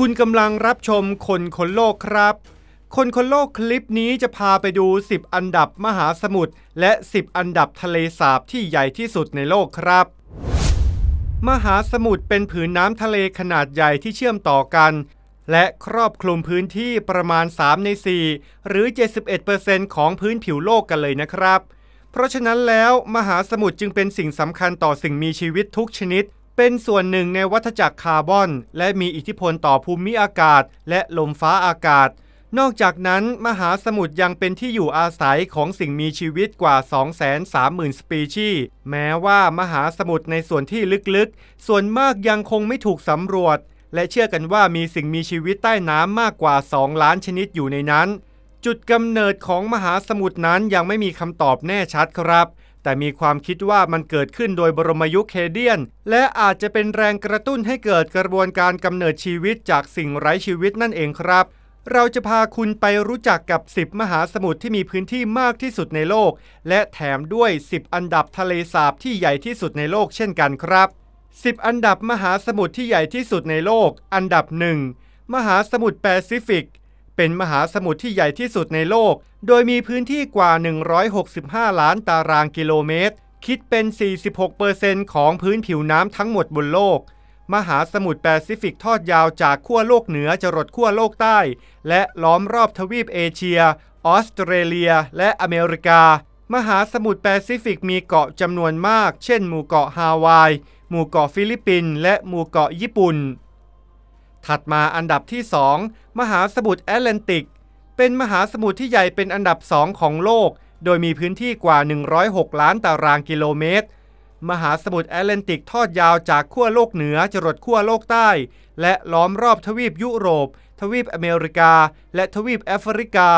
คุณกำลังรับชมคนคนโลกครับ คนคนโลกคลิปนี้จะพาไปดู 10 อันดับมหาสมุทรและ 10 อันดับทะเลสาบที่ใหญ่ที่สุดในโลกครับ มหาสมุทรเป็นผืนน้ำทะเลขนาดใหญ่ที่เชื่อมต่อกัน และครอบคลุมพื้นที่ประมาณ 3 ใน 4 หรือ 71%ของพื้นผิวโลกกันเลยนะครับ เพราะฉะนั้นแล้วมหาสมุทรจึงเป็นสิ่งสำคัญต่อสิ่งมีชีวิตทุกชนิดเป็นส่วนหนึ่งในวัฏจักรคาร์บอนและมีอิทธิพลต่อภูมิอากาศและลมฟ้าอากาศ นอกจากนั้น มหาสมุทรยังเป็นที่อยู่อาศัยของสิ่งมีชีวิตกว่า 230,000 สปีชีส์แม้ว่ามหาสมุทรในส่วนที่ลึกๆ ส่วนมากยังคงไม่ถูกสำรวจ และเชื่อกันว่ามีสิ่งมีชีวิตใต้น้ำมากกว่า 2 ล้านชนิดอยู่ในนั้น จุดกำเนิดของมหาสมุทรนั้นยังไม่มีคำตอบแน่ชัดครับแต่มีความคิดว่ามันเกิดขึ้นโดยบรมยุคเฮเดียน และอาจจะเป็นแรงกระตุ้นให้เกิดกระบวนการกำเนิดชีวิตจากสิ่งไร้ชีวิตนั่นเองครับ เราจะพาคุณไปรู้จักกับ 10 มหาสมุทรที่มีพื้นที่มากที่สุดในโลก และแถมด้วย 10 อันดับทะเลสาบที่ใหญ่ที่สุดในโลกเช่นกันครับ 10 อันดับมหาสมุทรที่ใหญ่ที่สุดในโลก อันดับ 1 มหาสมุทรแปซิฟิกเป็นมหาสมุทรที่ใหญ่ที่สุดในโลก โดยมีพื้นที่กว่า 165 ล้านตารางกิโลเมตร คิดเป็น 46%ของพื้นผิวน้ำทั้งหมดบนโลก มหาสมุทรแปซิฟิกทอดยาวจากขั้วโลกเหนือจรดขั้วโลกใต้ และล้อมรอบทวีปเอเชีย ออสเตรเลีย และอเมริกา มหาสมุทรแปซิฟิกมีเกาะจำนวนมาก เช่น หมู่เกาะฮาวาย หมู่เกาะฟิลิปปินส์ และหมู่เกาะญี่ปุ่นถัดมาอันดับที่ 2 มหาสมุทรแอตแลนติก เป็นมหาสมุทรที่ใหญ่เป็นอันดับสองของโลก โดยมีพื้นที่กว่า 106 ล้านตารางกิโลเมตร มหาสมุทรแอตแลนติกทอดยาวจากขั้วโลกเหนือจรดขั้วโลกใต้ และล้อมรอบทวีปยุโรป ทวีปอเมริกา และทวีปแอฟริกา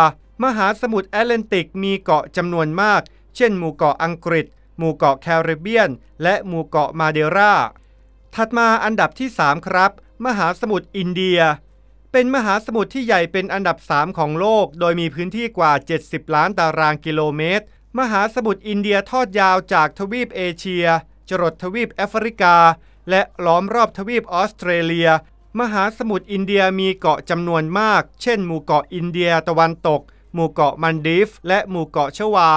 มหาสมุทรแอตแลนติก มีเกาะจำนวนมาก เช่น หมู่เกาะอังกฤษ หมู่เกาะแคริบเบียน และหมู่เกาะมาเดรา ถัดมาอันดับที่ 3 ครับมหาสมุทรอินเดีย เป็นมหาสมุทรที่ใหญ่เป็นอันดับ 3 ของโลก โดยมีพื้นที่กว่า 70 ล้านตารางกิโลเมตร มหาสมุทรอินเดียทอดยาวจากทวีปเอเชีย จรดทวีปแอฟริกา และล้อมรอบทวีปออสเตรเลีย มหาสมุทรอินเดียมีเกาะจำนวนมาก เช่น หมู่เกาะอินเดียตะวันตกหมู่เกาะมันดีฟและหมู่เกาะชวา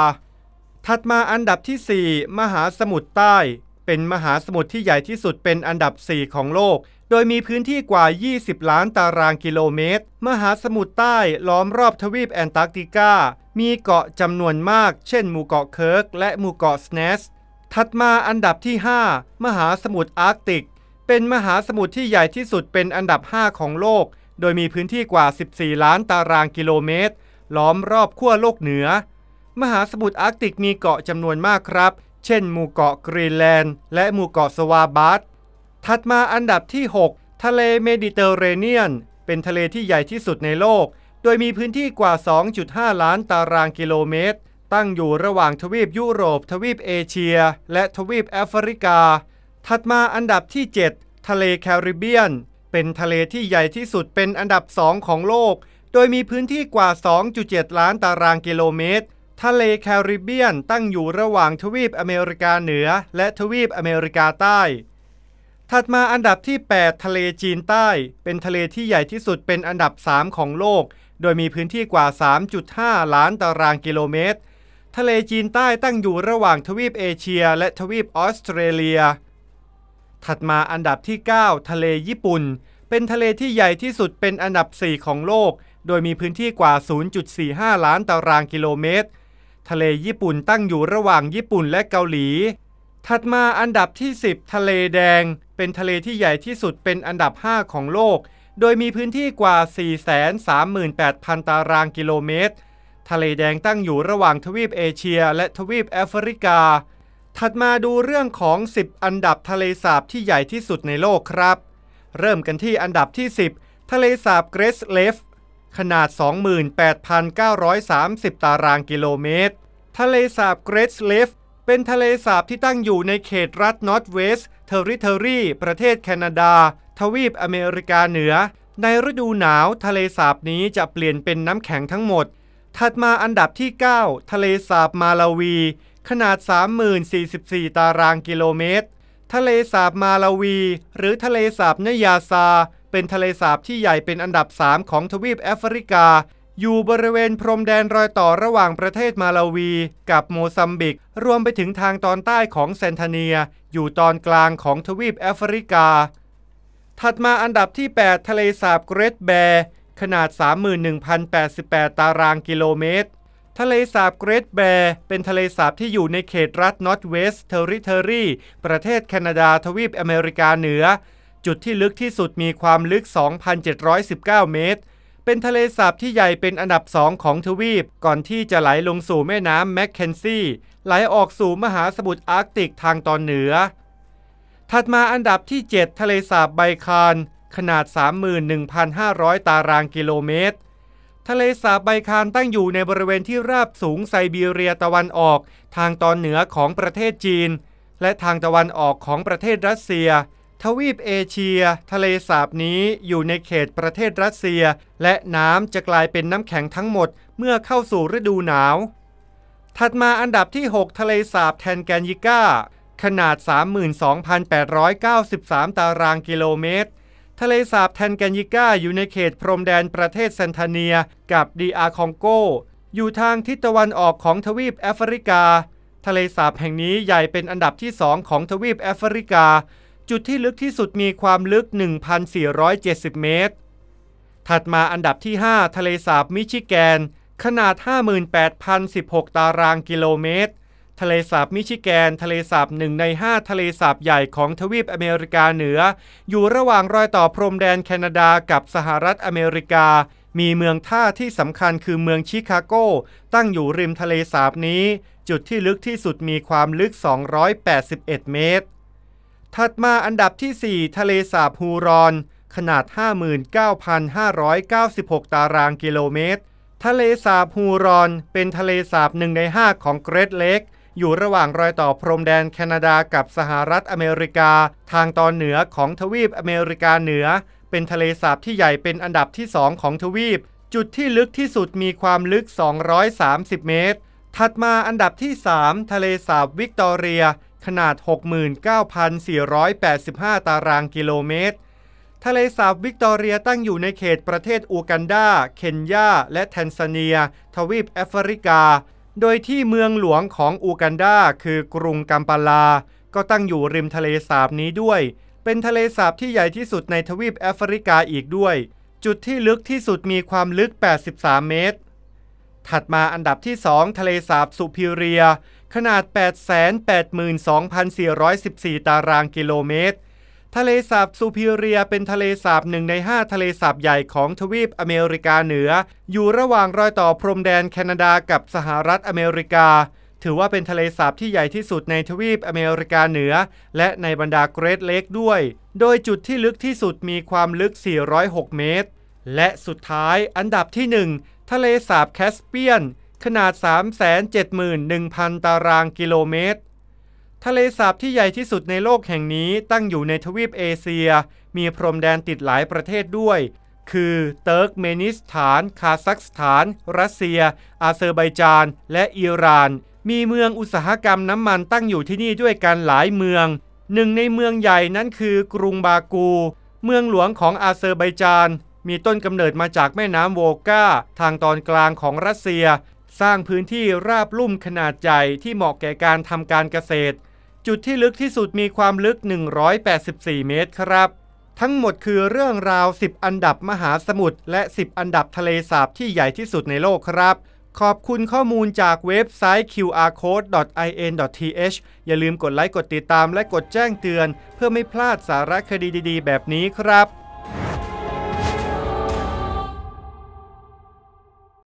ถัดมาอันดับที่ 4 มหาสมุทรใต้ เป็นมหาสมุทรที่ใหญ่ที่สุดเป็นอันดับ 4 ของโลกโดยมีพื้นที่กว่า 20 ล้านตารางกิโลเมตร มหาสมุทรใต้ล้อมรอบทวีปแอนตาร์กติกามีเกาะจำนวนมาก เช่น หมู่เกาะเคิร์กและหมู่เกาะสเนส ถัดมาอันดับที่ 5 มหาสมุทรอาร์กติก เป็นมหาสมุทรที่ใหญ่ที่สุดเป็นอันดับ 5 ของโลก โดยมีพื้นที่กว่า 14 ล้านตารางกิโลเมตร ล้อมรอบขั้วโลกเหนือ มหาสมุทรอาร์กติกมีเกาะจำนวนมากครับ เช่นหมู่เกาะกรีนแลนด์ และหมู่เกาะสวาบั์ถัดมาอันดับที่ 6 ทะเลเมดิเตอร์เรเนียน เป็นทะเลที่ใหญ่ที่สุดในโลก โดยมีพื้นที่กว่า 2.5 ล้านตารางกิโลเมตร ตั้งอยู่ระหว่างทวีปยุโรป ทวีปเอเชีย และทวีปแอฟริกา ถัดมาอันดับที่ 7 ทะเลแคริบเบียน เป็นทะเลที่ใหญ่ที่สุดเป็นอันดับสองของโลก โดยมีพื้นที่กว่า 2.7 ล้านตารางกิโลเมตร ทะเลแคริบเบียน ตั้งอยู่ระหว่างทวีปอเมริกาเหนือ และทวีปอเมริกาใต้ถัดมาอันดับที่ 8 ทะเลจีนใต้ เป็นทะเลที่ใหญ่ที่สุดเป็นอันดับ 3 ของโลก โดยมีพื้นที่กว่า 3.5 ล้านตารางกิโลเมตร ทะเลจีนใต้ตั้งอยู่ระหว่างทวีปเอเชียและทวีปออสเตรเลีย ถัดมาอันดับที่ 9 ทะเลญี่ปุ่น เป็นทะเลที่ใหญ่ที่สุดเป็นอันดับ 4 ของโลก โดยมีพื้นที่กว่า 0.45 ล้านตารางกิโลเมตร ทะเลญี่ปุ่นตั้งอยู่ระหว่างญี่ปุ่นและเกาหลี ถัดมาอันดับที่ 10 ทะเลแดงเป็นทะเลที่ใหญ่ที่สุดเป็นอันดับ 5 ของโลก โดยมีพื้นที่กว่า 438,000 ตารางกิโลเมตร ทะเลแดงตั้งอยู่ระหว่างทวีปเอเชียและทวีปแอฟริกา ถัดมาดูเรื่องของ 10 อันดับทะเลสาบที่ใหญ่ที่สุดในโลกครับ เริ่มกันที่อันดับที่ 10 ทะเลสาบเกรสเลฟ ขนาด 28,930 ตารางกิโลเมตร ทะเลสาบเกรสเลฟเป็นทะเลสาบที่ตั้งอยู่ในเขตรัฐนอร์ทเวสเทอริเทอรีประเทศแคนาดา ทวีปอเมริกาเหนือ ในฤดูหนาวทะเลสาบนี้จะเปลี่ยนเป็นน้ำแข็งทั้งหมด ถัดมาอันดับที่ 9 ทะเลสาบมาลาวี ขนาด 3044 ตารางกิโลเมตร ทะเลสาบมาลาวี หรือทะเลสาบเนยาซา เป็นทะเลสาบที่ใหญ่เป็นอันดับ 3 ของทวีปแอฟริกาอยู่บริเวณพรมแดนรอยต่อระหว่างประเทศมาลาวีกับโมซัมบิก รวมไปถึงทางตอนใต้ของเซนทเนีย อยู่ตอนกลางของทวีปแอฟริกา ถัดมาอันดับที่ 8 ทะเลสาบเกรตแบร์ ขนาด 31,088 ตารางกิโลเมตร ทะเลสาบเกรตแบร์เป็นทะเลสาบที่อยู่ในเขตรัฐนอร์ทเวสเทอริทอรีประเทศแคนาดาทวีปอเมริกาเหนือ จุดที่ลึกที่สุดมีความลึก 2,719 เมตรเป็นทะเลสาบที่ใหญ่เป็นอันดับสองของทวีปก่อนที่จะไหลลงสู่แม่น้ำแมคเคนซี่ไหลออกสู่มหาสมุทรอาร์กติกทางตอนเหนือ ถัดมาอันดับที่ 7 ทะเลสาบไบคารขนาด 31,500 ตารางกิโลเมตร ทะเลสาบไบคารตั้งอยู่ในบริเวณที่ราบสูงไซบีเรียตะวันออกทางตอนเหนือของประเทศจีน และทางตะวันออกของประเทศรัสเซียทวีปเอเชีย ทะเลสาบนี้อยู่ในเขตประเทศรัสเซีย และน้ำจะกลายเป็นน้ำแข็งทั้งหมดเมื่อเข้าสู่ฤดูหนาว ถัดมาอันดับที่ 6 ทะเลสาบแทนแกนยิก้า ขนาด 32,893 ตารางกิโลเมตร ทะเลสาบแทนแกนยิก้าอยู่ในเขตพรมแดนประเทศเซนทาเนียกับดีอาคองโกอยู่ทางทิศตะวันออกของทวีปแอฟริกา ทะเลสาบแห่งนี้ใหญ่เป็นอันดับที่สองของทวีปแอฟริกาจุดที่ลึกที่สุดมีความลึก 1,470 เมตร ถัดมาอันดับที่ 5 ทะเลสาบ มิชิแกน ขนาด 58,016 ตารางกิโลเมตร ทะเลสาบ มิชิแกน ทะเลสาบหนึ่งใน 5 ทะเลสาบใหญ่ของทวีปอเมริกาเหนือ อยู่ระหว่างรอยต่อพรมแดนแคนาดากับสหรัฐอเมริกา มีเมืองท่าที่สำคัญคือเมืองชิคาโกตั้งอยู่ริมทะเลสาบนี้ จุดที่ลึกที่สุดมีความลึก 281 เมตรถัดมาอันดับที่ 4 ทะเลสาบฮูรอน ขนาด 59,596 ตารางกิโลเมตร ทะเลสาบฮูรอนเป็นทะเลสาบหนึ่งใน 5 ของเกรดเล็กอยู่ระหว่างรอยต่อพรมแดนแคนาดากับสหรัฐอเมริกา ทางตอนเหนือของทวีปอเมริกาเหนือ เป็นทะเลสาบที่ใหญ่เป็นอันดับที่2ของทวีป จุดที่ลึกที่สุดมีความลึก 230 เมตร ถัดมาอันดับที่ 3 ทะเลสาบวิกตอเรียขนาด 69,485 ตารางกิโลเมตร ทะเลสาบวิกตอเรียตั้งอยู่ในเขตประเทศอูกันดา เคนยา และแทนซาเนีย ทวีปแอฟริกา โดยที่เมืองหลวงของอูกันดาคือกรุงกัมปาลา ก็ตั้งอยู่ริมทะเลสาบนี้ด้วย เป็นทะเลสาบที่ใหญ่ที่สุดในทวีปแอฟริกาอีกด้วย จุดที่ลึกที่สุดมีความลึก 83 เมตรถัดมาอันดับที่ 2ทะเลสาบสุพิเรีย ขนาด 882,414 ตารางกิโลเมตร ทะเลสาบสุพิเรียเป็นทะเลสาบหนึ่งใน 5 ทะเลสาบใหญ่ของทวีปอเมริกาเหนือ อยู่ระหว่างรอยต่อพรมแดนแคนาดากับสหรัฐอเมริกา ถือว่าเป็นทะเลสาบที่ใหญ่ที่สุดในทวีปอเมริกาเหนือ และในบรรดาเกรดเล็กด้วย โดยจุดที่ลึกที่สุดมีความลึก 406 เมตร และสุดท้ายอันดับที่ 1ทะเลสาบแคสเปียน ขนาด 371,000 ตารางกิโลเมตร ทะเลสาบที่ใหญ่ที่สุดในโลกแห่งนี้ตั้งอยู่ในทวีปเอเชีย มีพรมแดนติดหลายประเทศด้วย คือเติร์กเมนิสถาน คาซัคสถาน รัสเซีย อาเซอร์ไบจาน และอิหร่าน มีเมืองอุตสาหกรรมน้ำมันตั้งอยู่ที่นี่ด้วยกันหลายเมือง หนึ่งในเมืองใหญ่นั้นคือกรุงบากู เมืองหลวงของอาเซอร์ไบจานมีต้นกำเนิดมาจากแม่น้ำโวกาทางตอนกลางของรัสเซีย สร้างพื้นที่ราบลุ่มขนาดใหญ่ที่เหมาะแก่การทำการเกษตร จุดที่ลึกที่สุดมีความลึก 184 เมตรครับ ทั้งหมดคือเรื่องราว 10 อันดับมหาสมุทรและ 10 อันดับทะเลสาบที่ใหญ่ที่สุดในโลกครับ ขอบคุณข้อมูลจากเว็บไซต์ qrcode.in.th อย่าลืมกดไลค์กดติดตามและกดแจ้งเตือน เพื่อไม่พลาดสาระคดีดีๆแบบนี้ครับ